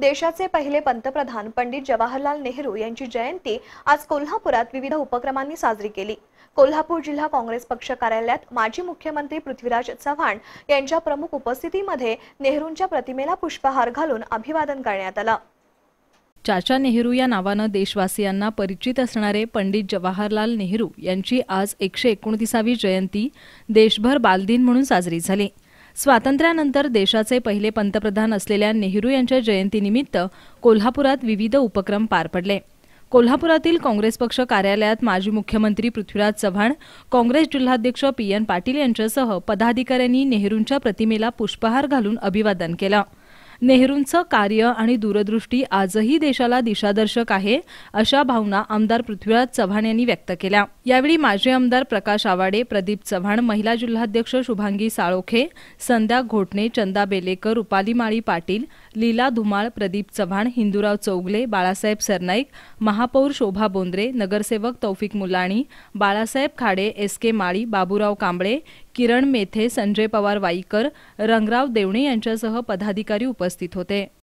देशाचे पहिले पंतप्रधान पंडित जवाहरलाल नेहरू यांची जयंती आज कोल्हापुरात विविध उपक्रमांनी साजरी केली कोल्हापूर जिल्हा काँग्रेस पक्ष कार्यालयात माजी मुख्यमंत्री पृथ्वीराज चव्हाण यांच्या प्रमुख उपस्थितीमध्ये नेहरूंच्या प्रतिमेला पुष्पहार घालून अभिवादन करण्यात आलं चाचा नेहरू या नावानं देशवासियांना परिचित असणारे पंडित जवाहरलाल नेहरू यांची आज एकशे एकोणतीसावी जयंती देशभर बालदिन म्हणून साजरी झाली स्वातंत्र्यानंतर देशाचे पहिले पंतप्रधान असलेल्या नेहरू यांच्या जयंतीनिमित्त कोल्हापुरात विविध उपक्रम पार पडले कोल्हापुरातील काँग्रेस पक्ष कार्यालयात माजी मुख्यमंत्री पृथ्वीराज चव्हाण काँग्रेस जिल्हाध्यक्ष पी एन पाटील यांच्यासह पदाधिकाऱ्यांनी नेहरूंच्या प्रतिमेला पुष्पहार घालून अभिवादन केलं नेहरूंचं कार्य आणि दूरदृष्टी आजही देशाला दिशादर्शक आहे अशा भावना आमदार पृथ्वीराज चव्हाण यांनी व्यक्त केल्या यावेळी माजी आमदार प्रकाश आवाडे प्रदीप चव्हाण महिला जिल्हाध्यक्ष शुभांगी साळोखे संध्या घोटणे चंदा बेलेकर रुपाली माळी पाटील लीला धुमाळ प्रदीप चव्हाण हिंदूराव चौगले बाळासाहेब सरनाईक महापौर शोभा बोंद्रे नगरसेवक तौफिक मुलाणी बाळासाहेब खाडे एस के माळी बाबूराव कांबळे किरण मेथे संजय पवार वाईकर रंगराव देवणे यांच्यासह पदाधिकारी उपस्थित होते